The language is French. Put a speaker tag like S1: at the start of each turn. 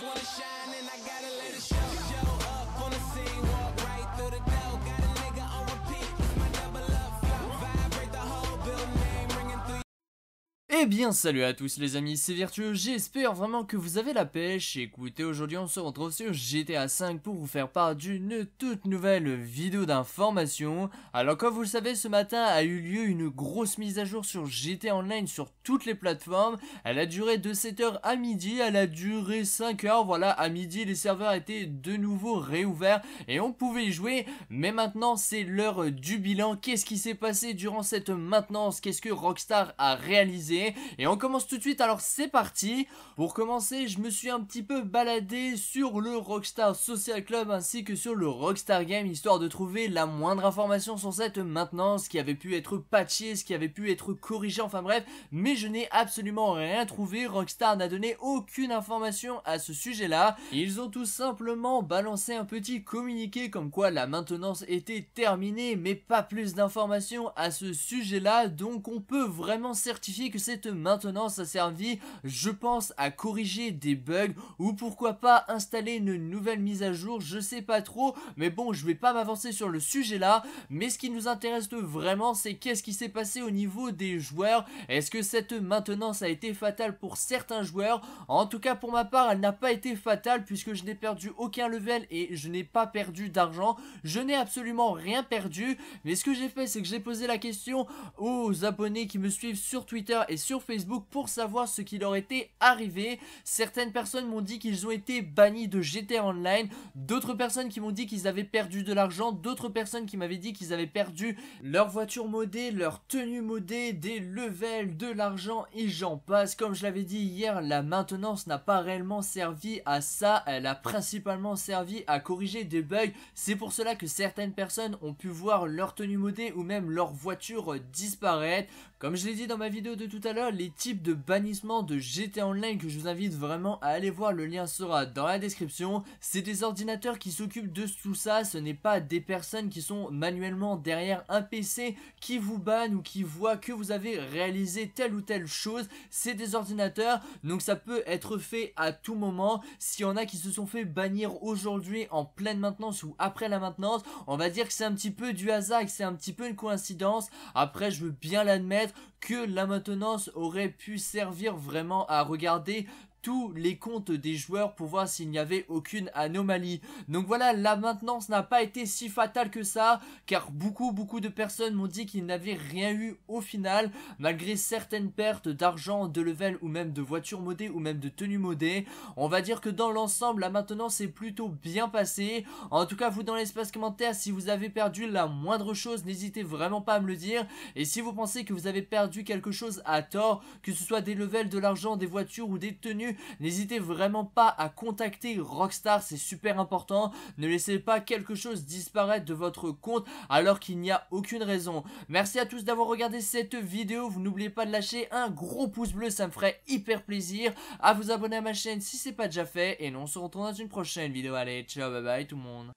S1: Wanna shine and I gotta let it shine. Eh bien salut à tous les amis, c'est Virtueux, j'espère vraiment que vous avez la pêche. Écoutez, aujourd'hui on se retrouve sur GTA V pour vous faire part d'une toute nouvelle vidéo d'information. Alors comme vous le savez, ce matin a eu lieu une grosse mise à jour sur GTA Online sur toutes les plateformes. Elle a duré de 7h à midi, elle a duré 5h, voilà, à midi les serveurs étaient de nouveau réouverts et on pouvait y jouer. Mais maintenant c'est l'heure du bilan, qu'est-ce qui s'est passé durant cette maintenance, qu'est-ce que Rockstar a réalisé et on commence tout de suite, alors c'est parti Pour commencer, je me suis un petit peu baladé sur le Rockstar Social Club ainsi que sur le Rockstar Game, histoire de trouver la moindre information sur cette maintenance qui avait pu être patchée, ce qui avait pu être corrigé, enfin bref, mais je n'ai absolument rien trouvé, Rockstar n'a donné aucune information à ce sujet-là, ils ont tout simplement balancé un petit communiqué comme quoi la maintenance était terminée, mais pas plus d'informations à ce sujet-là, donc on peut vraiment certifier que c'est maintenance a servi, je pense, à corriger des bugs ou pourquoi pas installer une nouvelle mise à jour, je sais pas trop, mais bon, je vais pas m'avancer sur le sujet là, mais ce qui nous intéresse vraiment, c'est qu'est-ce qui s'est passé au niveau des joueurs, est-ce que cette maintenance a été fatale pour certains joueurs, en tout cas pour ma part, elle n'a pas été fatale puisque je n'ai perdu aucun level et je n'ai pas perdu d'argent, je n'ai absolument rien perdu, mais ce que j'ai fait, c'est que j'ai posé la question aux abonnés qui me suivent sur Twitter et sur Facebook pour savoir ce qui leur était arrivé. Certaines personnes m'ont dit qu'ils ont été bannis de GTA Online, d'autres personnes qui m'ont dit qu'ils avaient perdu de l'argent, d'autres personnes qui m'avaient dit qu'ils avaient perdu leur voiture modée, leur tenue modée, des levels, de l'argent et j'en passe. Comme je l'avais dit hier, la maintenance n'a pas réellement servi à ça, elle a principalement servi à corriger des bugs. C'est pour cela que certaines personnes ont pu voir leur tenue modée ou même leur voiture disparaître. Comme je l'ai dit dans ma vidéo de tout à l'heure, alors les types de bannissement de GTA Online que je vous invite vraiment à aller voir, le lien sera dans la description. C'est des ordinateurs qui s'occupent de tout ça, ce n'est pas des personnes qui sont manuellement derrière un PC qui vous bannent ou qui voient que vous avez réalisé telle ou telle chose, c'est des ordinateurs, donc ça peut être fait à tout moment. S'il y en a qui se sont fait bannir aujourd'hui en pleine maintenance ou après la maintenance, on va dire que c'est un petit peu du hasard que c'est un petit peu une coïncidence. Après, je veux bien l'admettre, que la maintenance aurait pu servir vraiment à regarder tous les comptes des joueurs pour voir s'il n'y avait aucune anomalie. Donc voilà, la maintenance n'a pas été si fatale que ça, car beaucoup beaucoup de personnes m'ont dit qu'ils n'avaient rien eu au final, malgré certaines pertes d'argent, de level ou même de voitures modées ou même de tenues modées. On va dire que dans l'ensemble, la maintenance est plutôt bien passée. En tout cas, vous dans l'espace commentaire, si vous avez perdu la moindre chose, n'hésitez vraiment pas à me le dire. Et si vous pensez que vous avez perdu quelque chose à tort, que ce soit des levels, de l'argent, des voitures ou des tenues, N'hésitez vraiment pas à contacter Rockstar, c'est super important. Ne laissez pas quelque chose disparaître de votre compte alors qu'il n'y a aucune raison. Merci à tous d'avoir regardé cette vidéo. Vous n'oubliez pas de lâcher un gros pouce bleu, ça me ferait hyper plaisir. À vous abonner à ma chaîne si c'est pas déjà fait. Et nous on se retrouve dans une prochaine vidéo. Allez, ciao, bye bye tout le monde.